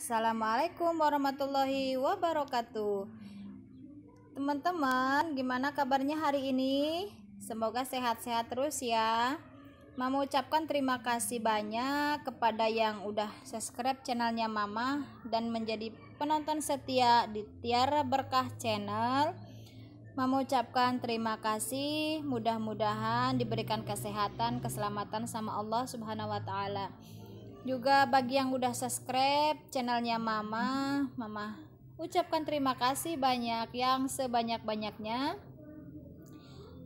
Assalamualaikum warahmatullahi wabarakatuh. Teman-teman, gimana kabarnya hari ini? Semoga sehat-sehat terus ya. Mama ucapkan terima kasih banyak kepada yang udah subscribe channelnya Mama dan menjadi penonton setia di Tiara Berkah Channel. Mama ucapkan terima kasih, mudah-mudahan diberikan kesehatan, keselamatan sama Allah Subhanahu wa taala juga bagi yang udah subscribe channelnya mama mama ucapkan terima kasih banyak yang sebanyak-banyaknya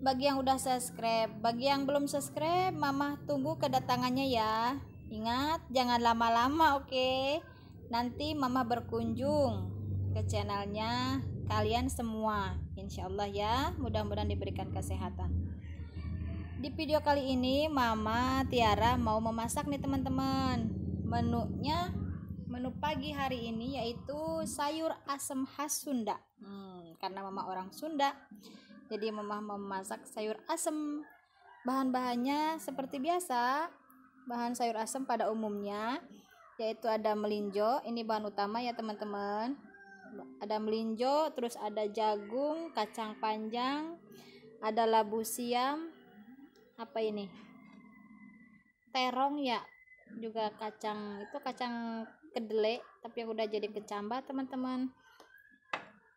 bagi yang udah subscribe bagi yang belum subscribe mama tunggu kedatangannya ya ingat jangan lama-lama oke okay? nanti mama berkunjung ke channelnya kalian semua insyaallah ya mudah-mudahan diberikan kesehatan di video kali ini Mama Tiara mau memasak nih teman-teman. Menunya menu pagi hari ini yaitu sayur asem khas Sunda. Hmm, karena Mama orang Sunda, jadi Mama memasak sayur asem. Bahan-bahannya seperti biasa, bahan sayur asem pada umumnya yaitu ada melinjo, ini bahan utama ya teman-teman. Ada melinjo, terus ada jagung, kacang panjang, ada labu siam, apa ini terong ya juga kacang itu kacang kedelai tapi yang udah jadi kecambah teman-teman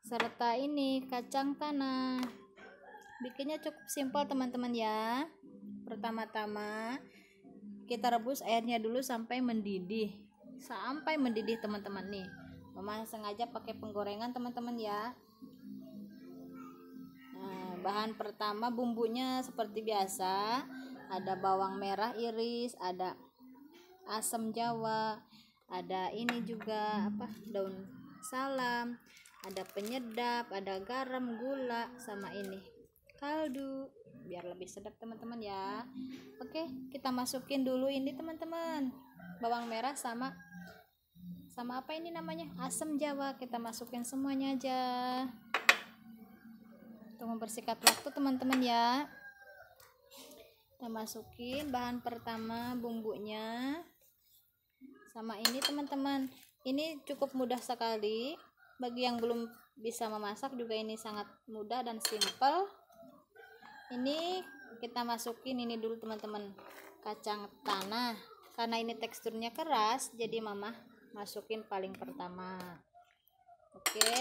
serta ini kacang tanah bikinnya cukup simpel teman-teman ya pertama-tama kita rebus airnya dulu sampai mendidih sampai mendidih teman-teman nih memang sengaja pakai penggorengan teman-teman ya bahan pertama bumbunya seperti biasa ada bawang merah iris ada asam jawa ada ini juga apa daun salam ada penyedap ada garam gula sama ini kaldu biar lebih sedap teman-teman ya oke kita masukin dulu ini teman-teman bawang merah sama sama apa ini namanya asam jawa kita masukin semuanya aja untuk mempersingkat waktu teman-teman ya kita masukin bahan pertama bumbunya sama ini teman-teman ini cukup mudah sekali bagi yang belum bisa memasak juga ini sangat mudah dan simple ini kita masukin ini dulu teman-teman kacang tanah karena ini teksturnya keras jadi mama masukin paling pertama oke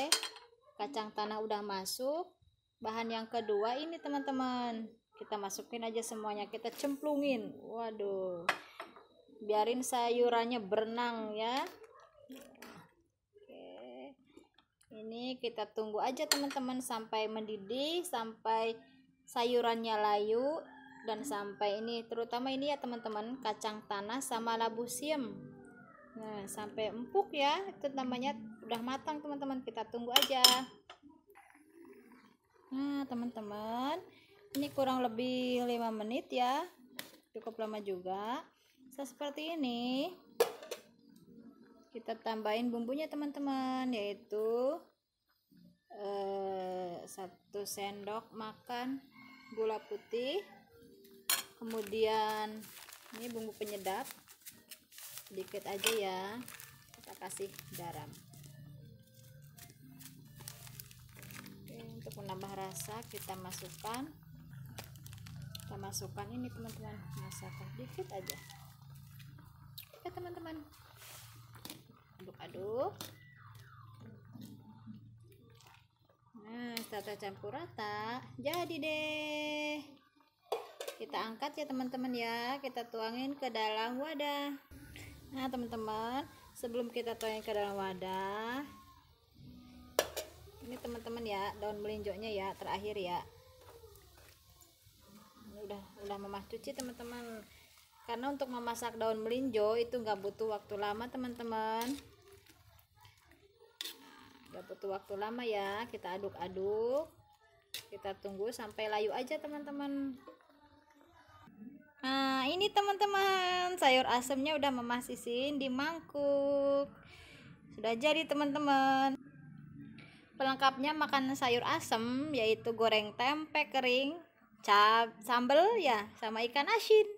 kacang tanah udah masuk bahan yang kedua ini teman-teman kita masukin aja semuanya kita cemplungin waduh biarin sayurannya berenang ya Oke. ini kita tunggu aja teman-teman sampai mendidih sampai sayurannya layu dan sampai ini terutama ini ya teman-teman kacang tanah sama labu siam nah sampai empuk ya itu namanya udah matang teman-teman kita tunggu aja nah teman-teman ini kurang lebih 5 menit ya cukup lama juga so, seperti ini kita tambahin bumbunya teman-teman yaitu eh, 1 sendok makan gula putih kemudian ini bumbu penyedap sedikit aja ya kita kasih garam biasa kita masukkan kita masukkan ini teman-teman masakan dikit aja ya teman-teman aduk-aduk nah kita campur rata jadi deh kita angkat ya teman-teman ya kita tuangin ke dalam wadah nah teman-teman sebelum kita tuangin ke dalam wadah ya daun melinjonya ya terakhir ya ini udah udah mamah cuci teman-teman karena untuk memasak daun melinjo itu nggak butuh waktu lama teman-teman nggak -teman. butuh waktu lama ya kita aduk-aduk kita tunggu sampai layu aja teman-teman nah ini teman-teman sayur asemnya udah memasisin di mangkuk sudah jadi teman-teman Pelengkapnya makanan sayur asem yaitu goreng tempe kering, cab, sambel ya, sama ikan asin.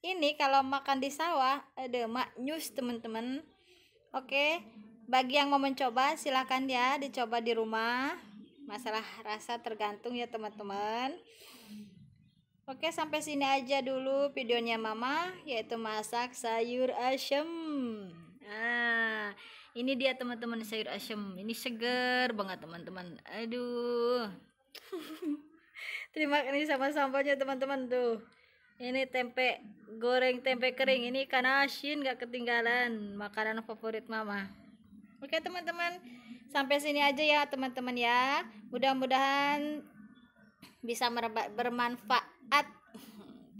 Ini kalau makan di sawah, ada maknyus teman-teman. Oke, bagi yang mau mencoba silahkan ya dicoba di rumah. Masalah rasa tergantung ya teman-teman. Oke, sampai sini aja dulu videonya Mama yaitu masak sayur asem. Nah, ini dia teman-teman sayur asem ini seger banget teman-teman aduh terima kasih sama sampahnya teman-teman tuh ini tempe goreng tempe kering ini karena asin gak ketinggalan makanan favorit mama oke teman-teman sampai sini aja ya teman-teman ya mudah-mudahan bisa bermanfaat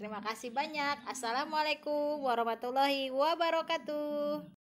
terima kasih banyak assalamualaikum warahmatullahi wabarakatuh